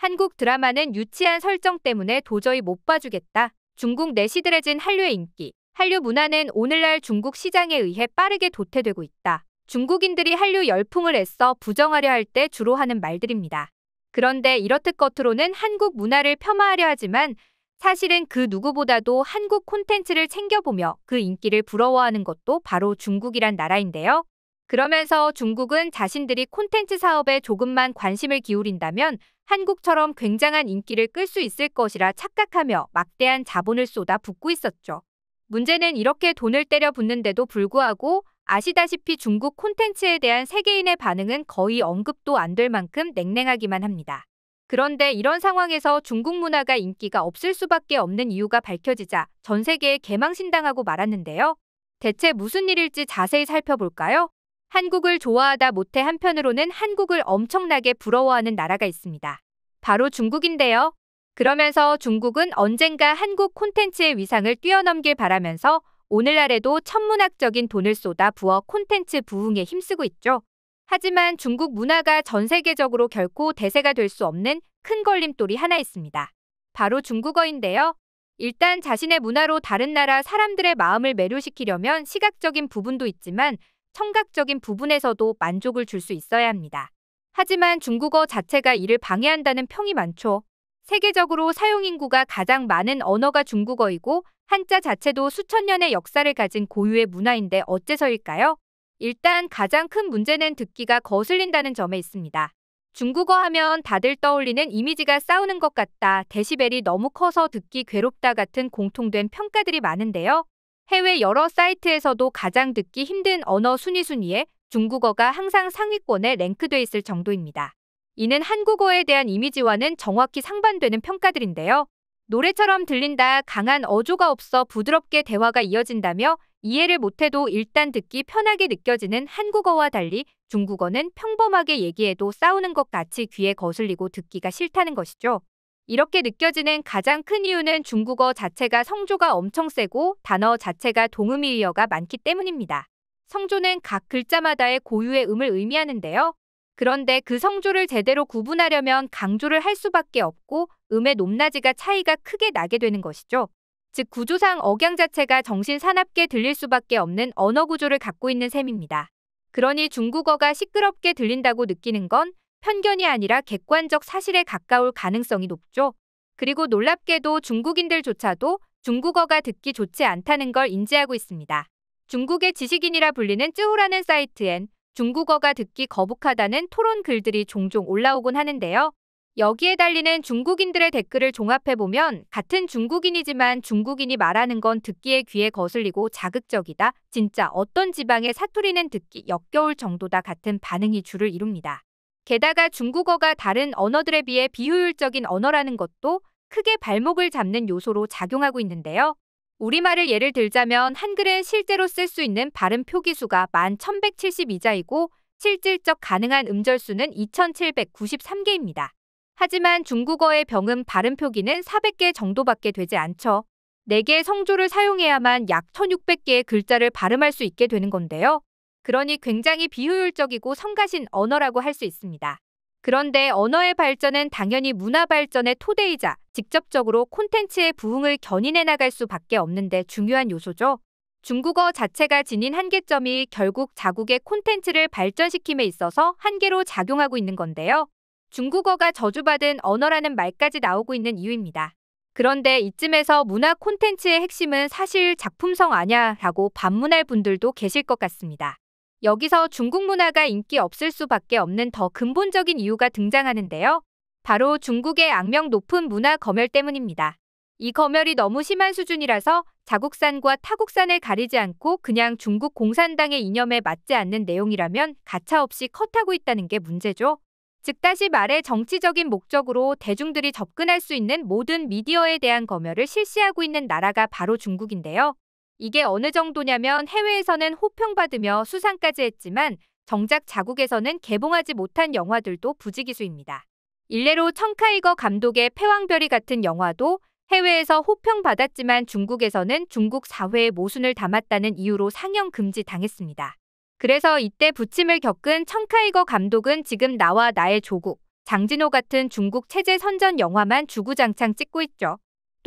한국 드라마는 유치한 설정 때문에 도저히 못 봐주겠다. 중국 내시들해진 한류의 인기. 한류 문화는 오늘날 중국 시장에 의해 빠르게 도태되고 있다. 중국인들이 한류 열풍을 애써 부정하려 할 때 주로 하는 말들입니다. 그런데 이렇듯 겉으로는 한국 문화를 폄하하려 하지만 사실은 그 누구보다도 한국 콘텐츠를 챙겨보며 그 인기를 부러워하는 것도 바로 중국이란 나라인데요. 그러면서 중국은 자신들이 콘텐츠 사업에 조금만 관심을 기울인다면 한국처럼 굉장한 인기를 끌 수 있을 것이라 착각하며 막대한 자본을 쏟아 붓고 있었죠. 문제는 이렇게 돈을 때려 붓는데도 불구하고 아시다시피 중국 콘텐츠에 대한 세계인의 반응은 거의 언급도 안 될 만큼 냉랭하기만 합니다. 그런데 이런 상황에서 중국 문화가 인기가 없을 수밖에 없는 이유가 밝혀지자 전 세계에 개망신당하고 말았는데요. 대체 무슨 일일지 자세히 살펴볼까요? 한국을 좋아하다 못해 한편으로는 한국을 엄청나게 부러워하는 나라가 있습니다. 바로 중국인데요. 그러면서 중국은 언젠가 한국 콘텐츠의 위상을 뛰어넘길 바라면서 오늘날에도 천문학적인 돈을 쏟아 부어 콘텐츠 부흥에 힘쓰고 있죠. 하지만 중국 문화가 전 세계적으로 결코 대세가 될 수 없는 큰 걸림돌이 하나 있습니다. 바로 중국어인데요. 일단 자신의 문화로 다른 나라 사람들의 마음을 매료시키려면 시각적인 부분도 있지만 청각적인 부분에서도 만족을 줄 수 있어야 합니다. 하지만 중국어 자체가 이를 방해한다는 평이 많죠. 세계적으로 사용 인구가 가장 많은 언어가 중국어이고 한자 자체도 수천 년의 역사를 가진 고유의 문화인데 어째서일까요? 일단 가장 큰 문제는 듣기가 거슬린다는 점에 있습니다. 중국어 하면 다들 떠올리는 이미지가 싸우는 것 같다, 데시벨이 너무 커서 듣기 괴롭다 같은 공통된 평가들이 많은데요. 해외 여러 사이트에서도 가장 듣기 힘든 언어 순위 순위에 중국어가 항상 상위권에 랭크돼 있을 정도입니다. 이는 한국어에 대한 이미지와는 정확히 상반되는 평가들인데요. 노래처럼 들린다 강한 어조가 없어 부드럽게 대화가 이어진다며 이해를 못해도 일단 듣기 편하게 느껴지는 한국어와 달리 중국어는 평범하게 얘기해도 싸우는 것 같이 귀에 거슬리고 듣기가 싫다는 것이죠. 이렇게 느껴지는 가장 큰 이유는 중국어 자체가 성조가 엄청 세고 단어 자체가 동음이의어가 많기 때문입니다. 성조는 각 글자마다의 고유의 음을 의미하는데요. 그런데 그 성조를 제대로 구분하려면 강조를 할 수밖에 없고 음의 높낮이가 차이가 크게 나게 되는 것이죠. 즉 구조상 억양 자체가 정신 사납게 들릴 수밖에 없는 언어 구조를 갖고 있는 셈입니다. 그러니 중국어가 시끄럽게 들린다고 느끼는 건 편견이 아니라 객관적 사실에 가까울 가능성이 높죠. 그리고 놀랍게도 중국인들조차도 중국어가 듣기 좋지 않다는 걸 인지하고 있습니다. 중국의 지식인이라 불리는 쯔우라는 사이트엔 중국어가 듣기 거북하다는 토론 글들이 종종 올라오곤 하는데요. 여기에 달리는 중국인들의 댓글을 종합해보면 같은 중국인이지만 중국인이 말하는 건 듣기에 귀에 거슬리고 자극적이다. 진짜 어떤 지방의 사투리는 듣기 역겨울 정도다 같은 반응이 줄을 이룹니다. 게다가 중국어가 다른 언어들에 비해 비효율적인 언어라는 것도 크게 발목을 잡는 요소로 작용하고 있는데요. 우리말을 예를 들자면 한글은 실제로 쓸 수 있는 발음 표기수가 11,172자이고 실질적 가능한 음절수는 2,793개입니다. 하지만 중국어의 병음 발음 표기는 400개 정도밖에 되지 않죠. 4개의 성조를 사용해야만 약 1,600개의 글자를 발음할 수 있게 되는 건데요. 그러니 굉장히 비효율적이고 성가신 언어라고 할 수 있습니다. 그런데 언어의 발전은 당연히 문화 발전의 토대이자 직접적으로 콘텐츠의 부흥을 견인해 나갈 수밖에 없는데 중요한 요소죠. 중국어 자체가 지닌 한계점이 결국 자국의 콘텐츠를 발전시킴에 있어서 한계로 작용하고 있는 건데요. 중국어가 저주받은 언어라는 말까지 나오고 있는 이유입니다. 그런데 이쯤에서 문화 콘텐츠의 핵심은 사실 작품성 아냐라고 반문할 분들도 계실 것 같습니다. 여기서 중국 문화가 인기 없을 수밖에 없는 더 근본적인 이유가 등장하는데요. 바로 중국의 악명 높은 문화 검열 때문입니다. 이 검열이 너무 심한 수준이라서 자국산과 타국산을 가리지 않고 그냥 중국 공산당의 이념에 맞지 않는 내용이라면 가차없이 컷하고 있다는 게 문제죠. 즉 다시 말해 정치적인 목적으로 대중들이 접근할 수 있는 모든 미디어에 대한 검열을 실시하고 있는 나라가 바로 중국인데요. 이게 어느 정도냐면 해외에서는 호평받으며 수상까지 했지만 정작 자국에서는 개봉하지 못한 영화들도 부지기수입니다. 일례로 청카이거 감독의 패왕별이 같은 영화도 해외에서 호평받았지만 중국에서는 중국 사회의 모순을 담았다는 이유로 상영 금지 당했습니다. 그래서 이때 부침을 겪은 청카이거 감독은 지금 나와 나의 조국, 장진호 같은 중국 체제 선전 영화만 주구장창 찍고 있죠.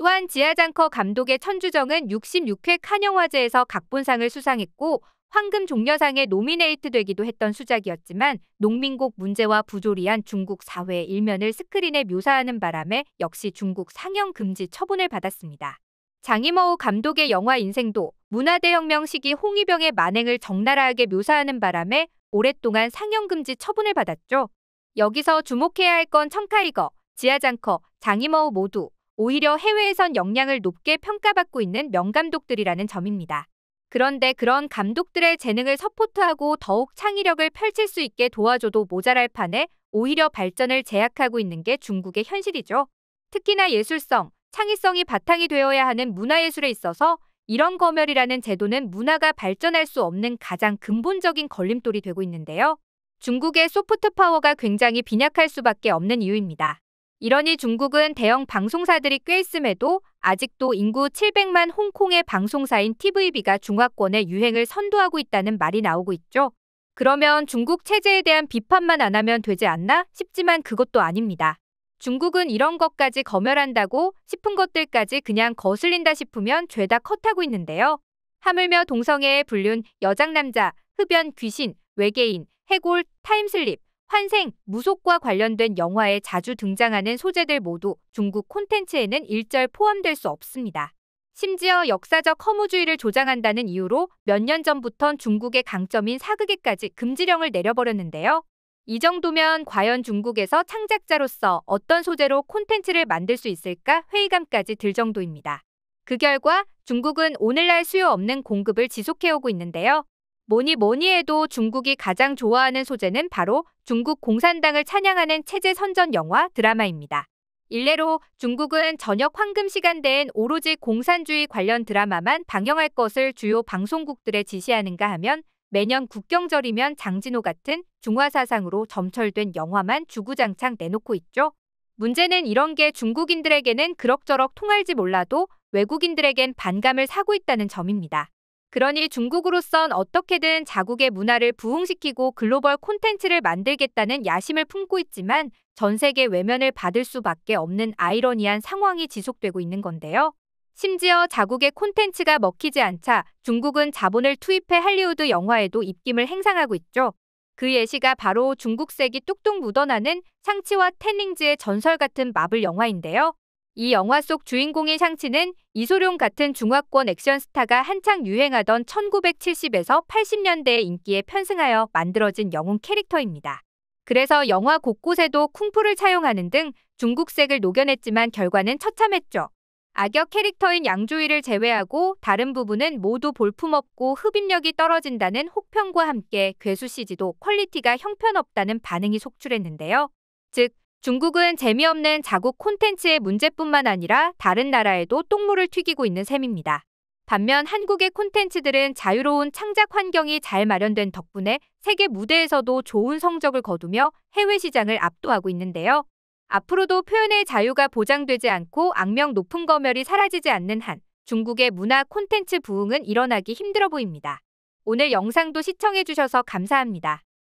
또한 지하장커 감독의 천주정은 66회 칸영화제에서 각본상을 수상했고 황금 종려상에 노미네이트되기도 했던 수작이었지만 농민국 문제와 부조리한 중국 사회의 일면을 스크린에 묘사하는 바람에 역시 중국 상영 금지 처분을 받았습니다. 장이머우 감독의 영화 인생도 문화대혁명 시기 홍위병의 만행을 적나라하게 묘사하는 바람에 오랫동안 상영 금지 처분을 받았죠. 여기서 주목해야 할 건 청카이거, 지하장커, 장이머우 모두 오히려 해외에선 역량을 높게 평가받고 있는 명감독들이라는 점입니다. 그런데 그런 감독들의 재능을 서포트하고 더욱 창의력을 펼칠 수 있게 도와줘도 모자랄 판에 오히려 발전을 제약하고 있는 게 중국의 현실이죠. 특히나 예술성, 창의성이 바탕이 되어야 하는 문화예술에 있어서 이런 검열이라는 제도는 문화가 발전할 수 없는 가장 근본적인 걸림돌이 되고 있는데요. 중국의 소프트 파워가 굉장히 빈약할 수밖에 없는 이유입니다. 이러니 중국은 대형 방송사들이 꽤 있음에도 아직도 인구 700만 홍콩의 방송사인 TVB가 중화권의 유행을 선도하고 있다는 말이 나오고 있죠. 그러면 중국 체제에 대한 비판만 안 하면 되지 않나 싶지만 그것도 아닙니다. 중국은 이런 것까지 검열한다고 싶은 것들까지 그냥 거슬린다 싶으면 죄다 컷하고 있는데요. 하물며 동성애에 불륜, 여장남자, 흡연, 귀신, 외계인, 해골, 타임슬립, 환생, 무속과 관련된 영화에 자주 등장하는 소재들 모두 중국 콘텐츠에는 일절 포함될 수 없습니다. 심지어 역사적 허무주의를 조장한다는 이유로 몇 년 전부턴 중국의 강점인 사극에까지 금지령을 내려버렸는데요. 이 정도면 과연 중국에서 창작자로서 어떤 소재로 콘텐츠를 만들 수 있을까 회의감까지 들 정도입니다. 그 결과 중국은 오늘날 수요 없는 공급을 지속해오고 있는데요. 뭐니 뭐니 해도 중국이 가장 좋아하는 소재는 바로 중국 공산당을 찬양하는 체제 선전 영화 드라마입니다. 일례로 중국은 저녁 황금 시간대엔 오로지 공산주의 관련 드라마만 방영할 것을 주요 방송국들에 지시하는가 하면 매년 국경절이면 장진호 같은 중화사상으로 점철된 영화만 주구장창 내놓고 있죠. 문제는 이런 게 중국인들에게는 그럭저럭 통할지 몰라도 외국인들에겐 반감을 사고 있다는 점입니다. 그러니 중국으로선 어떻게든 자국의 문화를 부흥시키고 글로벌 콘텐츠를 만들겠다는 야심을 품고 있지만 전 세계 외면을 받을 수밖에 없는 아이러니한 상황이 지속되고 있는 건데요. 심지어 자국의 콘텐츠가 먹히지 않자 중국은 자본을 투입해 할리우드 영화에도 입김을 행상하고 있죠. 그 예시가 바로 중국색이 뚝뚝 묻어나는 상치와 텐닝즈의 전설 같은 마블 영화인데요. 이 영화 속 주인공인 샹치는 이소룡 같은 중화권 액션 스타가 한창 유행하던 1970에서 80년대의 인기에 편승하여 만들어진 영웅 캐릭터입니다. 그래서 영화 곳곳에도 쿵푸를 차용하는 등 중국색을 녹여냈지만 결과는 처참했죠. 악역 캐릭터인 양조위를 제외하고 다른 부분은 모두 볼품없고 흡입력이 떨어진다는 혹평과 함께 괴수 CG도 퀄리티가 형편없다는 반응이 속출했는데요. 즉, 중국은 재미없는 자국 콘텐츠의 문제뿐만 아니라 다른 나라에도 똥물을 튀기고 있는 셈입니다. 반면 한국의 콘텐츠들은 자유로운 창작 환경이 잘 마련된 덕분에 세계 무대에서도 좋은 성적을 거두며 해외 시장을 압도하고 있는데요. 앞으로도 표현의 자유가 보장되지 않고 악명 높은 검열이 사라지지 않는 한 중국의 문화 콘텐츠 부흥은 일어나기 힘들어 보입니다. 오늘 영상도 시청해주셔서 감사합니다.